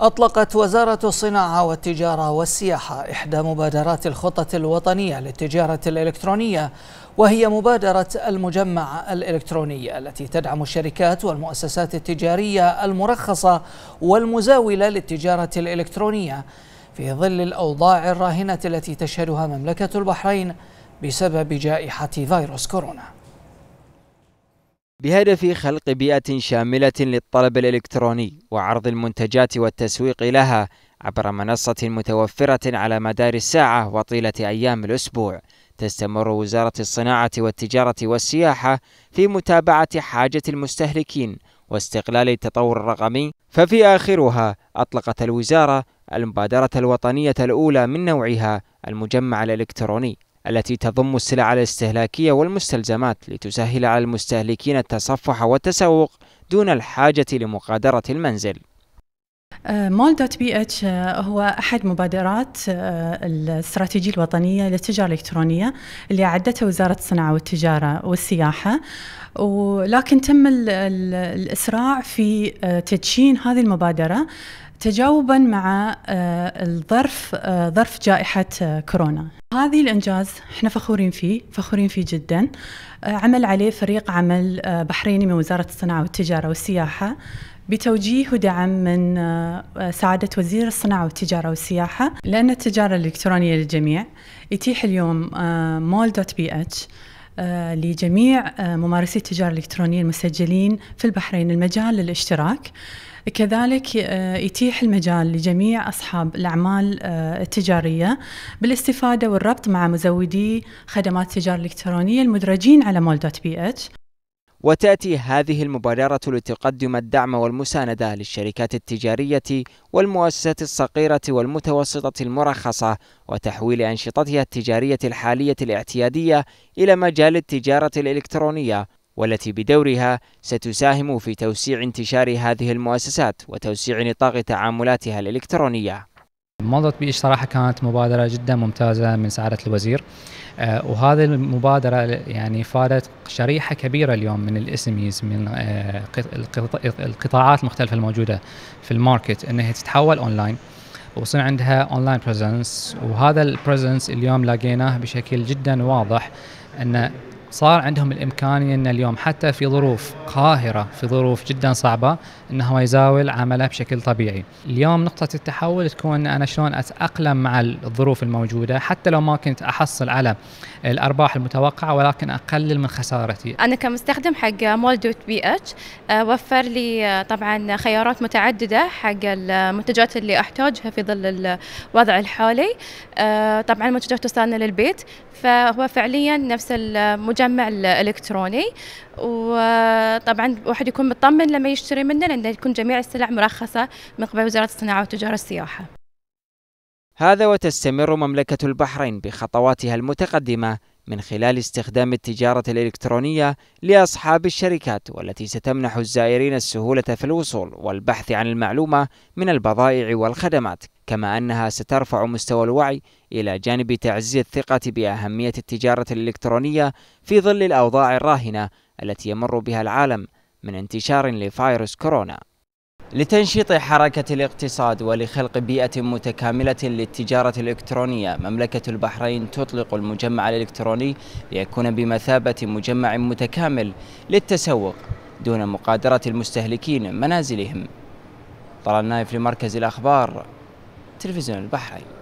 أطلقت وزارة الصناعة والتجارة والسياحة إحدى مبادرات الخطة الوطنية للتجارة الإلكترونية وهي مبادرة المجمع الإلكتروني التي تدعم الشركات والمؤسسات التجارية المرخصة والمزاولة للتجارة الإلكترونية في ظل الأوضاع الراهنة التي تشهدها مملكة البحرين بسبب جائحة فيروس كورونا بهدف خلق بيئة شاملة للطلب الإلكتروني وعرض المنتجات والتسويق لها عبر منصة متوفرة على مدار الساعة وطيلة أيام الأسبوع. تستمر وزارة الصناعة والتجارة والسياحة في متابعة حاجة المستهلكين واستغلال التطور الرقمي، ففي آخرها أطلقت الوزارة المبادرة الوطنية الأولى من نوعها المجمع الإلكتروني. التي تضم السلع الاستهلاكية والمستلزمات لتسهل على المستهلكين التصفح والتسوق دون الحاجة لمغادرة المنزل. آه، مول دوت بي اتش آه، هو احد مبادرات آه، الاستراتيجيه الوطنيه للتجاره الالكترونيه اللي اعدتها وزاره الصناعه والتجاره والسياحه ولكن تم الاسراع في تدشين هذه المبادره تجاوبا مع آه، الظرف آه، ظرف جائحة آه، كورونا هذه الإنجاز احنا فخورين فيه فخورين فيه جدا عمل عليه فريق عمل بحريني من وزارة الصناعة والتجارة والسياحة بتوجيه ودعم من سعادة وزير الصناعة والتجارة والسياحة لأن التجارة الإلكترونية للجميع يتيح اليوم مول دوت بي اتش آه، لجميع آه، ممارسي التجارة الإلكترونية المسجلين في البحرين المجال للاشتراك كذلك آه، يتيح المجال لجميع أصحاب الأعمال التجارية بالاستفادة والربط مع مزودي خدمات التجارة الإلكترونية المدرجين على مول دوت بي اتش وتأتي هذه المبادرة لتقدم الدعم والمساندة للشركات التجارية والمؤسسات الصغيرة والمتوسطة المرخصة وتحويل أنشطتها التجارية الحالية الاعتيادية إلى مجال التجارة الإلكترونية والتي بدورها ستساهم في توسيع انتشار هذه المؤسسات وتوسيع نطاق تعاملاتها الإلكترونية مضت بيئة صراحة كانت مبادرة جدا ممتازة من سعادة الوزير آه، وهذه المبادرة يعني فادت شريحة كبيرة اليوم من الاسميز من آه، القطاعات المختلفة الموجودة في الماركت انها تتحول اونلاين وصار عندها اونلاين بريزنس وهذا البريزنس اليوم لقيناه بشكل جدا واضح ان صار عندهم الامكانيه ان اليوم حتى في ظروف قاهره في ظروف جدا صعبه انه هو يزاول عمله بشكل طبيعي. اليوم نقطه التحول تكون انا شلون اتاقلم مع الظروف الموجوده حتى لو ما كنت احصل على الارباح المتوقعه ولكن اقلل من خسارتي. انا كمستخدم حق مول دوت بي اتش آه، وفر لي آه، طبعا خيارات متعدده حق المنتجات اللي احتاجها في ظل الوضع الحالي. آه، طبعا منتجات توصلنا للبيت فهو فعليا نفس المجال المجمع الالكتروني وطبعا الواحد يكون مطمن لما يشتري منه لان يكون جميع السلع مرخصه من قبل وزاره الصناعه والتجاره والسياحه. هذا وتستمر مملكه البحرين بخطواتها المتقدمه من خلال استخدام التجارة الإلكترونية لأصحاب الشركات والتي ستمنح الزائرين السهولة في الوصول والبحث عن المعلومة من البضائع والخدمات كما أنها سترفع مستوى الوعي إلى جانب تعزيز الثقة بأهمية التجارة الإلكترونية في ظل الأوضاع الراهنة التي يمر بها العالم من انتشار لفيروس كورونا لتنشيط حركة الاقتصاد ولخلق بيئة متكاملة للتجارة الإلكترونية مملكة البحرين تطلق المجمع الإلكتروني ليكون بمثابة مجمع متكامل للتسوق دون مقادرة المستهلكين منازلهم طلال نايف لمركز الأخبار التلفزيون البحري